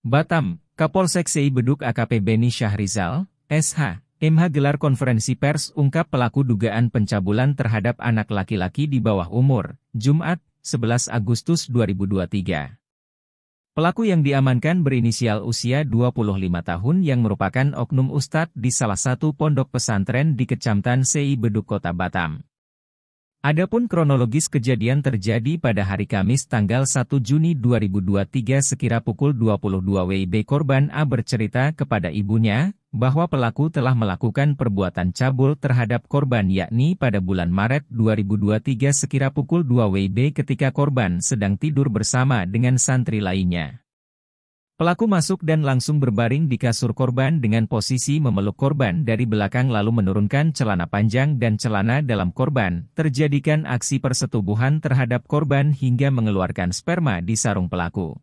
Batam, Kapolsek CI Beduk AKP Beni Syahrizal, SH, MH gelar konferensi pers ungkap pelaku dugaan pencabulan terhadap anak laki-laki di bawah umur, Jumat, 11 Agustus 2023. Pelaku yang diamankan berinisial usia 25 tahun yang merupakan oknum ustadz di salah satu pondok pesantren di Kecamatan CI Beduk Kota Batam. Adapun kronologis kejadian terjadi pada hari Kamis tanggal 1 Juni 2023 sekira pukul 22 WIB korban A bercerita kepada ibunya bahwa pelaku telah melakukan perbuatan cabul terhadap korban yakni pada bulan Maret 2023 sekira pukul 2 WIB ketika korban sedang tidur bersama dengan santri lainnya. Pelaku masuk dan langsung berbaring di kasur korban dengan posisi memeluk korban dari belakang lalu menurunkan celana panjang dan celana dalam korban, terjadikan aksi persetubuhan terhadap korban hingga mengeluarkan sperma di sarung pelaku.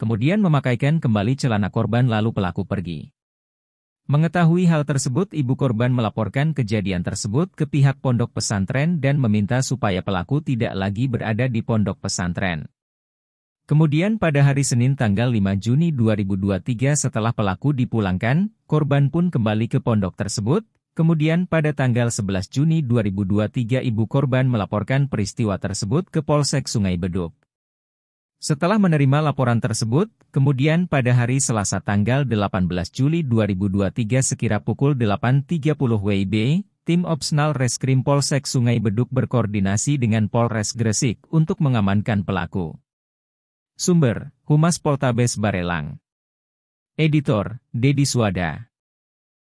Kemudian memakaikan kembali celana korban lalu pelaku pergi. Mengetahui hal tersebut ibu korban melaporkan kejadian tersebut ke pihak pondok pesantren dan meminta supaya pelaku tidak lagi berada di pondok pesantren. Kemudian pada hari Senin tanggal 5 Juni 2023 setelah pelaku dipulangkan, korban pun kembali ke pondok tersebut. Kemudian pada tanggal 11 Juni 2023 ibu korban melaporkan peristiwa tersebut ke Polsek Sungai Beduk. Setelah menerima laporan tersebut, kemudian pada hari Selasa tanggal 18 Juli 2023 sekira pukul 8.30 WIB, tim Opsional Reskrim Polsek Sungai Beduk berkoordinasi dengan Polres Gresik untuk mengamankan pelaku. Sumber, Humas Poltabes Barelang. Editor, Dedi Suwada